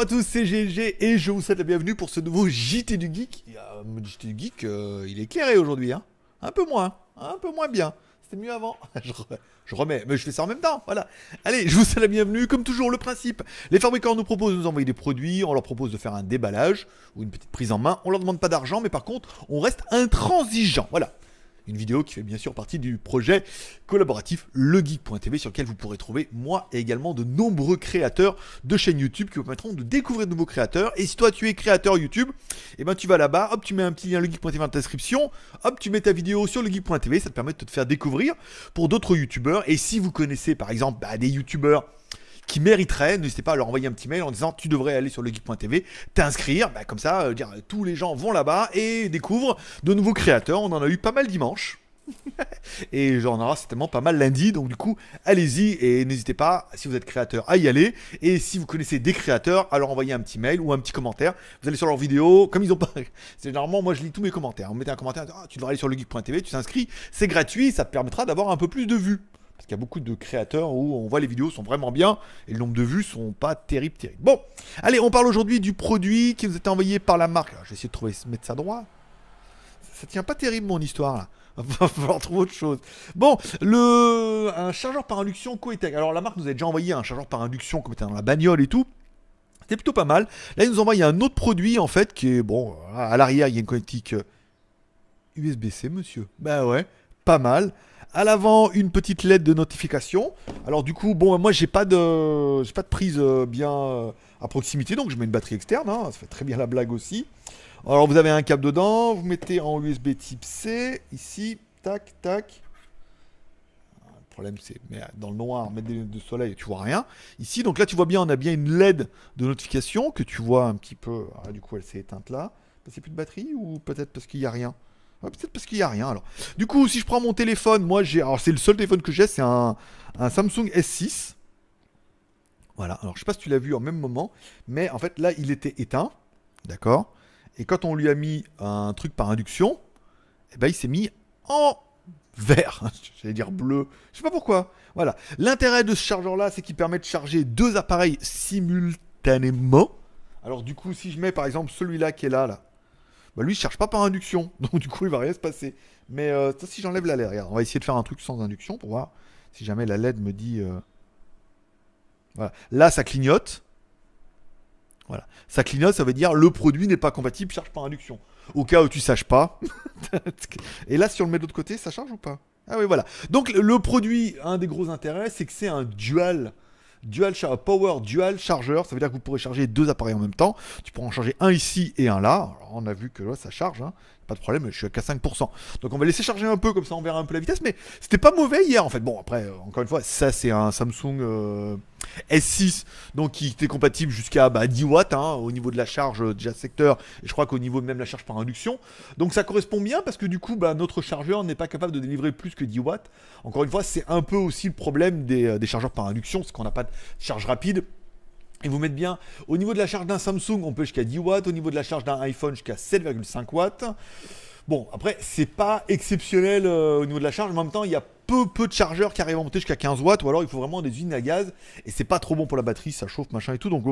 Bonjour à tous, c'est et je vous souhaite la bienvenue pour ce nouveau JT du Geek. Euh, JT du Geek, euh, il est éclairé aujourd'hui, hein. Un peu moins, hein. un peu moins bien. C'était mieux avant. je, remets, mais je fais ça en même temps. Voilà. Allez, je vous souhaite la bienvenue. Comme toujours, le principe les fabricants nous proposent de nous envoyer des produits. On leur propose de faire un déballage ou une petite prise en main. On leur demande pas d'argent, mais par contre, on reste intransigeant. Voilà une vidéo qui fait bien sûr partie du projet collaboratif legeek.tv sur lequel vous pourrez trouver moi et également de nombreux créateurs de chaînes YouTube qui vous permettront de découvrir de nouveaux créateurs. Et si toi tu es créateur YouTube, et eh ben tu vas là-bas, hop, tu mets un petit lien legeek.tv dans ta description, hop, tu mets ta vidéo sur legeek.tv, ça te permet de te faire découvrir pour d'autres youtubeurs. Et si vous connaissez par exemple bah, des youtubeurs qui mériteraient, n'hésitez pas à leur envoyer un petit mail en disant tu devrais aller sur le geek.tv, t'inscrire, bah, comme ça, euh, dire, euh, tous les gens vont là-bas et découvrent de nouveaux créateurs. On en a eu pas mal dimanche. et j'en aura certainement pas mal lundi. Donc du coup, allez-y et n'hésitez pas, si vous êtes créateur, à y aller. Et si vous connaissez des créateurs, alors leur envoyer un petit mail ou un petit commentaire. Vous allez sur leur vidéo, comme ils ont pas... C'est normalement, moi je lis tous mes commentaires. Vous mettez un commentaire, ah, tu devrais aller sur le geek.tv, tu t'inscris, c'est gratuit, ça te permettra d'avoir un peu plus de vues. Parce qu'il y a beaucoup de créateurs où on voit les vidéos sont vraiment bien et le nombre de vues sont pas terribles, terribles. Bon, allez, on parle aujourd'hui du produit qui nous été envoyé par la marque. Alors, je vais essayer de trouver, mettre ça droit. Ça, tient pas terrible mon histoire là. va falloir trouver autre chose. Bon, le un chargeur par induction Coetech. Alors la marque nous a déjà envoyé un chargeur par induction comme était dans la bagnole et tout. C'était plutôt pas mal. Là, ils nous envoient un autre produit en fait qui est bon. À l'arrière, il y a une connectique USB-C, euh, monsieur. Bah ouais, pas mal. À l'avant, une petite LED de notification. Alors du coup, bon, moi j'ai pas de, j'ai pas de prise euh, bien euh, à proximité, donc je mets une batterie externe. Hein, ça fait très bien la blague aussi. Alors vous avez un câble dedans, vous mettez en USB Type C ici, tac, tac. Le problème c'est, mais euh, dans le noir, mettre des lunettes de soleil, tu vois rien. Ici, donc là tu vois bien, on a bien une LED de notification que tu vois un petit peu. Ah, du coup, elle s'est éteinte là. Bah, c'est plus de batterie ou peut-être parce qu'il n'y a rien. Ah, peut-être parce qu'il n'y a rien alors. Du coup, si je prends mon téléphone, moi j'ai. c'est le seul téléphone que j'ai, c'est un, Samsung S6. Voilà, alors je sais pas si tu l'as vu en même moment, mais en fait là il était éteint, d'accord Et quand on lui a mis un truc par induction, eh ben, il s'est mis en vert, j'allais dire bleu, je sais pas pourquoi. Voilà, l'intérêt de ce chargeur là, c'est qu'il permet de charger deux appareils simultanément. Alors du coup, si je mets par exemple celui-là qui est là, là, bah, lui, il cherche pas par induction. Donc, du coup, il va rien se passer. Mais ça, euh, si j'enlève la LED, on va essayer de faire un truc sans induction pour voir si jamais la LED me dit. Euh, là, ça clignote. Voilà. Ça clignote, ça veut dire le produit n'est pas compatible, charge par induction. Au cas où tu saches pas. Et là, si on le met de l'autre côté, ça charge ou pas Ah oui, voilà. Donc, le produit, un des gros intérêts, c'est que c'est un dual dual power dual charger. Ça veut dire que vous pourrez charger deux appareils en même temps. Tu pourras en charger un ici et un là. on a vu que ça charge. Hein pas de problème, je suis qu'à 5%. Donc on va laisser charger un peu, comme ça on verra un peu la vitesse, mais c'était pas mauvais hier en fait. Bon, après, euh, encore une fois, ça c'est un Samsung euh, S6, donc qui était compatible jusqu'à 10 bah, watts hein, au niveau de la charge euh, déjà secteur, et je crois qu'au niveau même la charge par induction. Donc ça correspond bien parce que du coup, bah, notre chargeur n'est pas capable de délivrer plus que 10 watts. Encore une fois, c'est un peu aussi le problème des, des chargeurs par induction, c'est qu'on n'a pas de charge rapide. Et vous mettez bien, au niveau de la charge d'un Samsung, on peut jusqu'à 10 watts, au niveau de la charge d'un iPhone, jusqu'à 7,5 watts. Bon, après, c'est pas exceptionnel euh, au niveau de la charge, en même temps, il y a peu, peu de chargeurs qui arrivent à monter jusqu'à 15 watts, ou alors il faut vraiment des usines à gaz, et c'est pas trop bon pour la batterie, ça chauffe, machin et tout. Donc,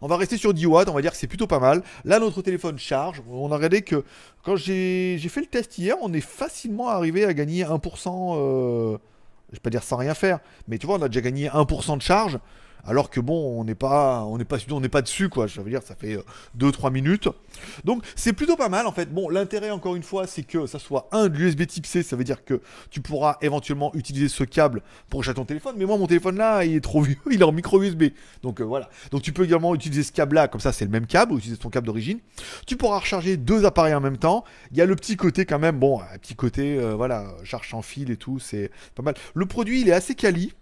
on va rester sur 10 watts, on va dire que c'est plutôt pas mal. Là, notre téléphone charge, on a regardé que quand j'ai fait le test hier, on est facilement arrivé à gagner 1%, Je euh, je vais pas dire sans rien faire, mais tu vois, on a déjà gagné 1% de charge alors que bon, on n'est pas, on n'est pas, on pas dessus quoi. Je veux dire, ça fait 2-3 euh, minutes. Donc c'est plutôt pas mal en fait. Bon, l'intérêt encore une fois, c'est que ça soit un de l'USB Type C, ça veut dire que tu pourras éventuellement utiliser ce câble pour charger ton téléphone. Mais moi, mon téléphone là, il est trop vieux, il est en micro USB. Donc euh, voilà. Donc tu peux également utiliser ce câble là, comme ça c'est le même câble, utiliser ton câble d'origine. Tu pourras recharger deux appareils en même temps. Il y a le petit côté quand même, bon, petit côté, euh, voilà, charge en fil et tout, c'est pas mal. Le produit, il est assez quali.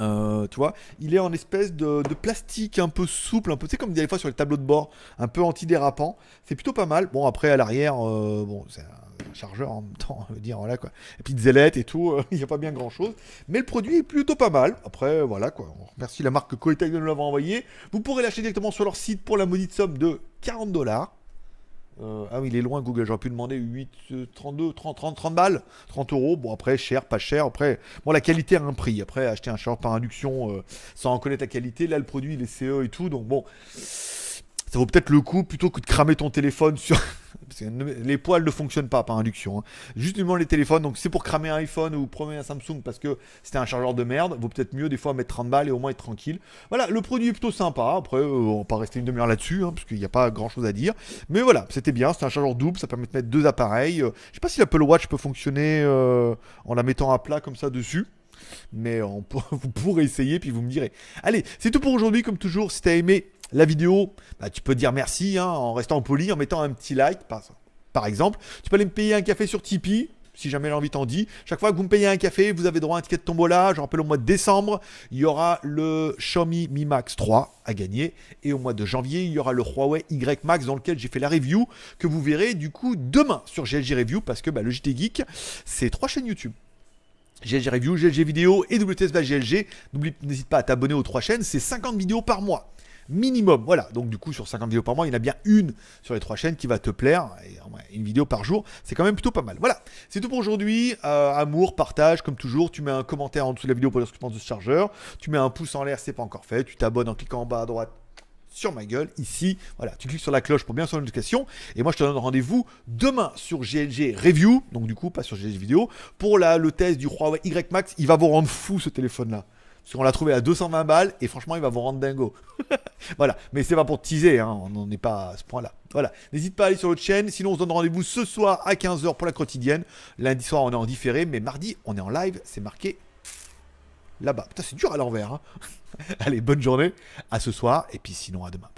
Euh, tu vois, il est en espèce de, plastique un peu souple, un peu, tu sais, comme des fois sur les tableaux de bord, un peu antidérapant. C'est plutôt pas mal. Bon, après, à l'arrière, euh, bon, c'est un chargeur en même temps, on dire, voilà quoi. Et puis et tout, euh, il n'y a pas bien grand chose. Mais le produit est plutôt pas mal. Après, voilà quoi. On remercie la marque Koetek de nous l'avoir envoyé. Vous pourrez l'acheter directement sur leur site pour la maudite somme de 40 dollars. Euh, ah oui, il est loin Google, j'aurais pu demander 8, 32, 30, 30, 30 balles, 30 euros. Bon, après, cher, pas cher. Après, bon, la qualité a un prix. Après, acheter un chargeur par induction euh, sans en connaître la qualité, là, le produit, il est CE et tout. Donc, bon ça vaut peut-être le coup plutôt que de cramer ton téléphone sur. les poils ne fonctionnent pas par induction. Hein. Justement, les téléphones. Donc c'est pour cramer un iPhone ou promener un Samsung parce que c'était un chargeur de merde. Vaut peut-être mieux des fois mettre 30 balles et au moins être tranquille. Voilà, le produit est plutôt sympa. Après, euh, on va pas rester une demi-heure là-dessus hein, parce qu'il n'y a pas grand-chose à dire. Mais voilà, c'était bien. C'est un chargeur double. Ça permet de mettre deux appareils. Euh, je sais pas si l'Apple Watch peut fonctionner euh, en la mettant à plat comme ça dessus. Mais euh, vous pourrez essayer, puis vous me direz. Allez, c'est tout pour aujourd'hui. Comme toujours, si t'as aimé la vidéo, bah, tu peux dire merci hein, en restant poli, en mettant un petit like, par, exemple. Tu peux aller me payer un café sur Tipeee si jamais l'envie t'en dit. Chaque fois que vous me payez un café, vous avez droit à un ticket de tombola. Je rappelle, au mois de décembre, il y aura le Xiaomi Mi Max 3 à gagner. Et au mois de janvier, il y aura le Huawei Y Max dans lequel j'ai fait la review que vous verrez du coup demain sur GLG Review parce que bah, le JT Geek, c'est trois chaînes YouTube. GLG Review, GLG Vidéo et WTS by GLG. N'hésite pas à t'abonner aux trois chaînes, c'est 50 vidéos par mois. Minimum, voilà. Donc du coup, sur 50 vidéos par mois, il y en a bien une sur les trois chaînes qui va te plaire. Et une vidéo par jour, c'est quand même plutôt pas mal. Voilà, c'est tout pour aujourd'hui. Euh, amour, partage, comme toujours. Tu mets un commentaire en dessous de la vidéo pour dire ce que tu penses de ce chargeur. Tu mets un pouce en l'air, c'est pas encore fait. Tu t'abonnes en cliquant en bas à droite sur ma gueule ici. Voilà, tu cliques sur la cloche pour bien sur l'éducation, Et moi, je te donne rendez-vous demain sur GLG Review, donc du coup, pas sur GLG Vidéo, pour la, le test du Huawei Y Max. Il va vous rendre fou ce téléphone-là. Parce qu'on l'a trouvé à 220 balles et franchement, il va vous rendre dingo. voilà, mais c'est pas pour teaser, hein. on n'en est pas à ce point-là. Voilà, n'hésite pas à aller sur notre chaîne. Sinon, on se donne rendez-vous ce soir à 15h pour la quotidienne. Lundi soir, on est en différé, mais mardi, on est en live. C'est marqué là-bas. Putain, c'est dur à l'envers. Hein. Allez, bonne journée, à ce soir, et puis sinon à demain.